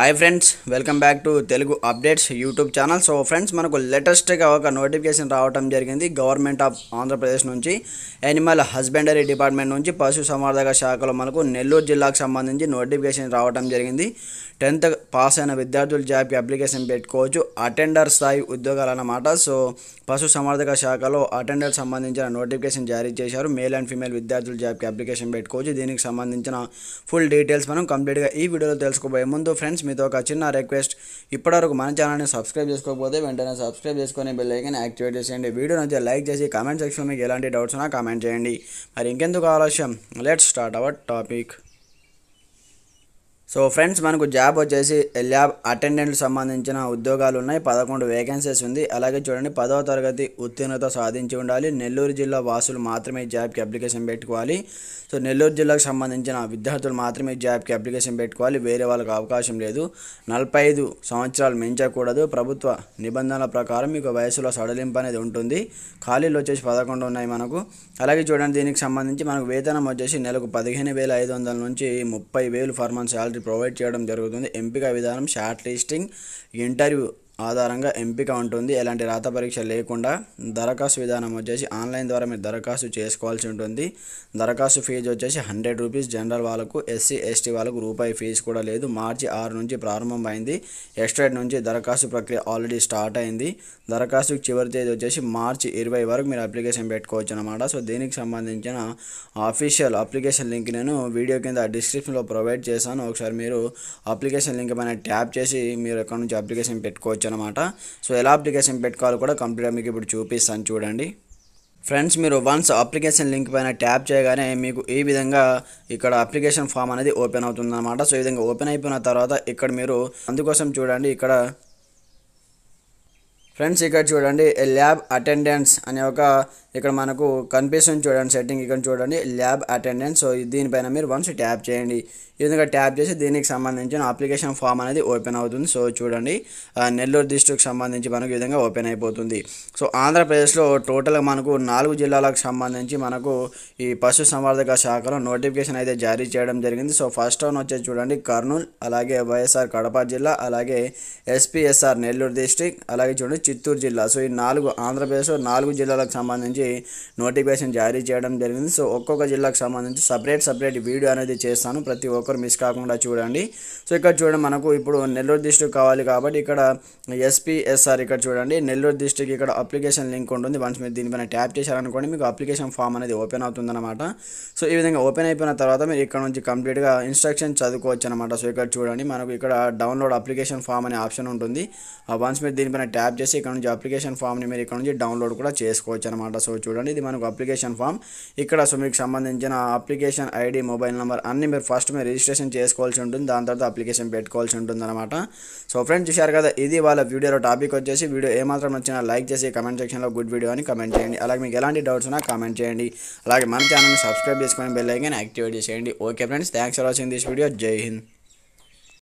hi friends welcome back to Telugu updates YouTube channel so friends మనకు లేటెస్ట్గా ఒక notification రావడం జరిగింది గవర్నమెంట్ ఆఫ్ ఆంధ్రప్రదేశ్ నుంచి యానిమల్ హస్బెండరీ డిపార్ట్మెంట్ నుంచి పశు సంవర్ధక శాఖలో మనకు నెల్లూరు జిల్లాకు సంబంధించి నోటిఫికేషన్ రావడం జరిగింది టెన్త్ పాస్ అయిన విద్యార్థులు జాబ్కి అప్లికేషన్ పెట్టుకోవచ్చు అటెండర్ స్థాయి ఉద్యోగాలు అన్నమాట సో పశు సంవర్ధక శాఖలో అటెండర్ సంబంధించిన నోటిఫికేషన్ జారీ చేశారు మేల్ అండ్ ఫీమేల్ విద్యార్థులు జాబ్కి అప్లికేషన్ పెట్టుకోవచ్చు దీనికి సంబంధించిన ఫుల్ డీటెయిల్స్ మనం కంప్లీట్గా ఈ వీడియోలో తెలుసుకోబోయే ముందు ఫ్రెండ్స్ మీతో ఒక చిన్న రిక్వెస్ట్ ఇప్పటివరకు మన ఛానల్ని సబ్స్క్రైబ్ చేసుకోకపోతే వెంటనే సబ్స్క్రైబ్ చేసుకొని బెల్ ఐకన్ యాక్టివేట్ చేసేయండి వీడియో నుంచి లైక్ చేసి కామెంట్ సెక్షన్లో మీకు ఎలాంటి డౌట్స్ ఉన్నా కామెంట్ చేయండి మరి ఇంకెందుకు ఆలస్యం let start our topic so friends మనకు జాబ్ వచ్చేసి ల్యాబ్ అటెండెంట్ సంబంధించిన ఉద్యోగాలు ఉన్నాయి పదకొండు వేకెన్సీస్ ఉంది అలాగే చూడండి పదవ తరగతి ఉత్తీర్ణత సాధించి ఉండాలి నెల్లూరు జిల్లా వాసులు మాత్రమే జాబ్కి అప్లికేషన్ పెట్టుకోవాలి సో నెల్లూరు జిల్లాకు సంబంధించిన విద్యార్థులు మాత్రమే జాబ్కి అప్లికేషన్ పెట్టుకోవాలి వేరే వాళ్ళకి అవకాశం లేదు నలభై ఐదు సంవత్సరాలు మించకూడదు ప్రభుత్వ నిబంధనల ప్రకారం మీకు వయసులో సడలింపు అనేది ఉంటుంది ఖాళీలు వచ్చేసి పదకొండు ఉన్నాయి మనకు అలాగే చూడండి దీనికి సంబంధించి మనకు వేతనం వచ్చేసి నెలకు పదిహేను వేల ఐదు వందల నుంచి ముప్పై వేలు ఫర్మన్ ప్రొవైడ్ చేయడం జరుగుతుంది ఎంపిక విధానం షార్ట్ లిస్టింగ్ ఇంటర్వ్యూ ఆధారంగా ఎంపిక ఉంటుంది ఎలాంటి రాత పరీక్ష లేకుండా దరఖాస్తు విధానం వచ్చేసి ఆన్లైన్ ద్వారా మీరు దరఖాస్తు చేసుకోవాల్సి ఉంటుంది దరఖాస్తు ఫీజు వచ్చేసి హండ్రెడ్ రూపీస్ జనరల్ వాళ్ళకు ఎస్సీ ఎస్టీ వాళ్ళకు రూపాయి ఫీజు కూడా లేదు మార్చి ఆరు నుంచి ప్రారంభమైంది ఎస్టేట్ నుంచి దరఖాస్తు ప్రక్రియ ఆల్రెడీ స్టార్ట్ అయింది దరఖాస్తు చివరి తేదీ వచ్చేసి మార్చి ఇరవై వరకు మీరు అప్లికేషన్ పెట్టుకోవచ్చు అనమాట సో దీనికి సంబంధించిన ఆఫీషియల్ అప్లికేషన్ లింక్ నేను వీడియో కింద డిస్క్రిప్షన్లో ప్రొవైడ్ చేశాను ఒకసారి మీరు అప్లికేషన్ లింక్ పైన ట్యాప్ చేసి మీరు ఎక్కడి నుంచి అప్లికేషన్ పెట్టుకోవచ్చు చేసుకోవచ్చు అనమాట సో ఎలా అప్లికేషన్ పెట్టుకోవాలో కూడా కంప్లీట్గా మీకు ఇప్పుడు చూపిస్తాను చూడండి ఫ్రెండ్స్ మీరు వన్స్ అప్లికేషన్ లింక్ పైన ట్యాప్ చేయగానే మీకు ఈ విధంగా ఇక్కడ అప్లికేషన్ ఫామ్ అనేది ఓపెన్ అవుతుందన్నమాట సో ఈ విధంగా ఓపెన్ అయిపోయిన తర్వాత ఇక్కడ మీరు అందుకోసం చూడండి ఇక్కడ ఫ్రెండ్స్ ఇక్కడ చూడండి ల్యాబ్ అటెండెన్స్ అనే ఒక ఇక్కడ మనకు కనిపిస్తుంది చూడండి సెట్టింగ్ ఇక్కడ చూడండి ల్యాబ్ అటెండెన్స్ సో దీనిపైన మీరు వన్స్ ట్యాప్ చేయండి విధంగా ట్యాప్ చేసి దీనికి సంబంధించిన అప్లికేషన్ ఫామ్ అనేది ఓపెన్ అవుతుంది సో చూడండి నెల్లూరు డిస్టిక్ సంబంధించి మనకు ఈ విధంగా ఓపెన్ అయిపోతుంది సో ఆంధ్రప్రదేశ్లో టోటల్గా మనకు నాలుగు జిల్లాలకు సంబంధించి మనకు ఈ పశు సంవర్ధక శాఖలో నోటిఫికేషన్ అయితే జారీ చేయడం జరిగింది సో ఫస్ట్ టౌన్ వచ్చేసి చూడండి కర్నూలు అలాగే వైఎస్ఆర్ కడప జిల్లా అలాగే ఎస్పీఎస్ఆర్ నెల్లూరు డిస్టిక్ అలాగే చూడండి చిత్తూరు జిల్లా సో ఈ నాలుగు ఆంధ్రప్రదేశ్లో నాలుగు జిల్లాలకు సంబంధించి అనేది నోటిఫికేషన్ జారీ చేయడం జరిగింది సో ఒక్కొక్క జిల్లాకు సంబంధించి సపరేట్ సపరేట్ వీడియో అనేది చేస్తాను ప్రతి ఒక్కరు మిస్ కాకుండా చూడండి సో ఇక్కడ చూడండి మనకు ఇప్పుడు నెల్లూరు డిస్టిక్ కావాలి కాబట్టి ఇక్కడ ఎస్పీఎస్ఆర్ ఇక్కడ చూడండి నెల్లూరు డిస్టిక్ ఇక్కడ అప్లికేషన్ లింక్ ఉంటుంది వన్స్ మీరు దీనిపైన ట్యాప్ చేశారనుకోండి మీకు అప్లికేషన్ ఫామ్ అనేది ఓపెన్ అవుతుందన్నమాట సో ఈ విధంగా ఓపెన్ అయిపోయిన తర్వాత మీరు ఇక్కడ నుంచి కంప్లీట్గా ఇన్స్ట్రక్షన్ చదువుకోవచ్చు అనమాట సో ఇక్కడ చూడండి మనకు ఇక్కడ డౌన్లోడ్ అప్లికేషన్ ఫామ్ అనే ఆప్షన్ ఉంటుంది వన్స్ మీరు దీనిపైన ట్యాప్ చేసి ఇక్కడ నుంచి అప్లికేషన్ ఫామ్ని మీరు ఇక్కడ నుంచి డౌన్లోడ్ కూడా చేసుకోవచ్చు అనమాట సో చూడండి ఇది మనకు అప్లికేషన్ ఫామ్ ఇక్కడ సో మీకు సంబంధించిన అప్లికేషన్ ఐడి మొబైల్ నెంబర్ అన్ని మీరు ఫస్ట్ మీరు రిజిస్ట్రేషన్ చేసుకోవాల్సి ఉంటుంది దాని తర్వాత అప్లికేషన్ పెట్టుకోవాల్సి ఉంటుంది అనమాట సో ఫ్రెండ్స్ చూశారు కదా ఇది వాళ్ళ వీడియోలో టాపిక్ వచ్చేసి వీడియో ఏమాత్రం నచ్చినా లైక్ చేసి కమెంట్ సెక్షన్లో గుడ్ వీడియో అని కమెంట్ చేయండి అలాగే మీకు ఎలాంటి డౌట్స్ ఉన్నా కమెంట్ చేయండి అలాగే మన ఛానల్ని సబ్స్క్రైబ్ చేసుకొని బెల్ యాక్టివేట్ చేసేయండి okay friends thanks for watching this video Jai Hind